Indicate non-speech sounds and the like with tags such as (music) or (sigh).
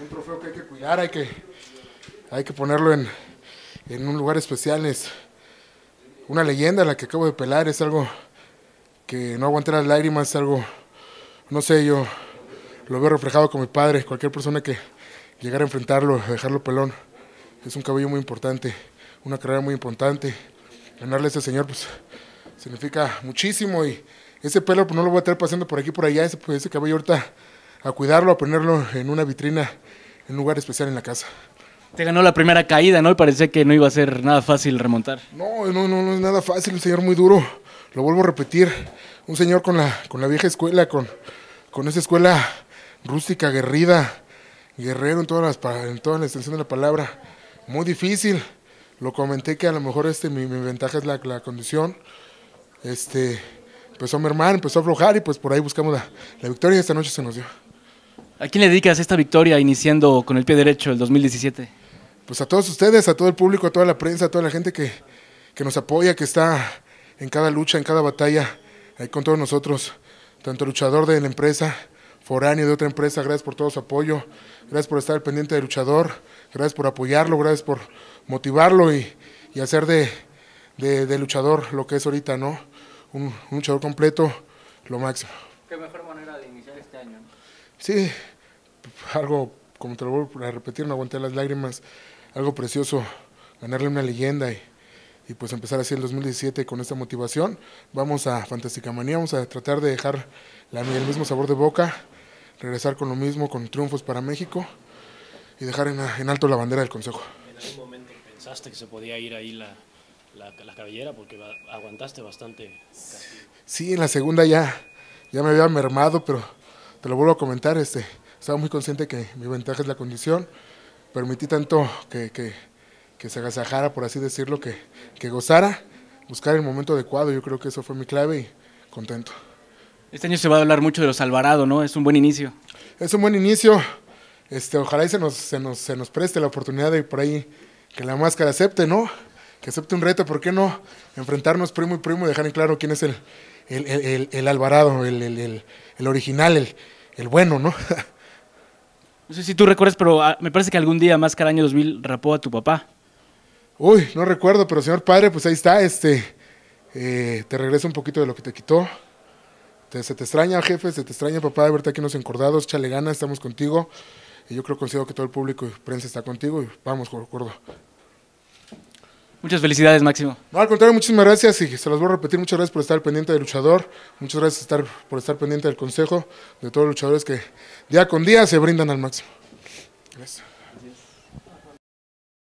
un trofeo que hay que cuidar, hay que, hay que ponerlo en, un lugar especial. Es una leyenda la que acabo de pelar, es algo que no aguanté las lágrimas, es algo, no sé, yo lo veo reflejado con mi padre, cualquier persona que llegara a enfrentarlo, a dejarlo pelón, es un cabello muy importante, una carrera muy importante. Ganarle a ese señor, pues, significa muchísimo y ese pelo pues, no lo voy a estar pasando por aquí por allá, ese, pues, ese cabello ahorita a cuidarlo, a ponerlo en una vitrina, en un lugar especial en la casa. Te ganó la primera caída, ¿no? Y parecía que no iba a ser nada fácil remontar. No, no, no, no es nada fácil, un señor muy duro. Lo vuelvo a repetir, un señor con la, con la vieja escuela, con, con esa escuela rústica, guerrida, guerrero en, todas las, en toda la extensión de la palabra. Muy difícil. Lo comenté que a lo mejor este, mi, ventaja es la, la, condición. Este, empezó a mermar, empezó a aflojar y pues por ahí buscamos la, la victoria y esta noche se nos dio. ¿A quién le dedicas esta victoria iniciando con el pie derecho el 2017? Pues a todos ustedes, a todo el público, a toda la prensa, a toda la gente que, que nos apoya, que está en cada lucha, en cada batalla, ahí con todos nosotros, tanto luchador de la empresa, foráneo de otra empresa, gracias por todo su apoyo, gracias por estar pendiente del luchador, gracias por apoyarlo, gracias por motivarlo y, hacer de, de, luchador lo que es ahorita, ¿no? Un, luchador completo, lo máximo. Qué mejor manera de iniciar este año, Sí, algo, como te lo vuelvo a repetir, no aguanté las lágrimas, algo precioso, ganarle una leyenda y, y pues empezar así el 2017 con esta motivación. Vamos a Fantástica Manía, vamos a tratar de dejar la, el mismo sabor de boca, regresar con lo mismo, con triunfos para México y dejar en, alto la bandera del Consejo. ¿En algún momento pensaste que se podía ir ahí la, la, cabellera? Porque aguantaste bastante. Sí, en la segunda ya, ya me había mermado, pero te lo vuelvo a comentar, este estaba muy consciente que mi ventaja es la condición, permití tanto que, que, se agasajara, por así decirlo, que, que gozara, buscar el momento adecuado, yo creo que eso fue mi clave y contento. Este año se va a hablar mucho de los Alvarado, ¿no? Es un buen inicio. Es un buen inicio. Este, ojalá y se nos, se nos, preste la oportunidad de por ahí que la máscara acepte, ¿no? Que acepte un reto, ¿por qué no? Enfrentarnos primo y primo y dejar en claro quién es el, el, el Alvarado, el, original, el, el bueno, ¿no? (laughs) No sé si tú recuerdas, pero ah, me parece que algún día más que año 2000 rapó a tu papá. Uy, no recuerdo, pero señor padre, pues ahí está, este, eh, te regreso un poquito de lo que te quitó. se te extraña, jefe, se te extraña, papá, de verte aquí nos encordados, chale gana, estamos contigo. Y yo creo, que considero que todo el público y prensa está contigo y vamos, gordo, Muchas felicidades, Máximo. al contrario, muchísimas gracias y se las voy a repetir. Muchas gracias por estar pendiente del luchador. Muchas gracias estar, por estar pendiente del consejo de todos los luchadores que día con día se brindan al máximo. Gracias.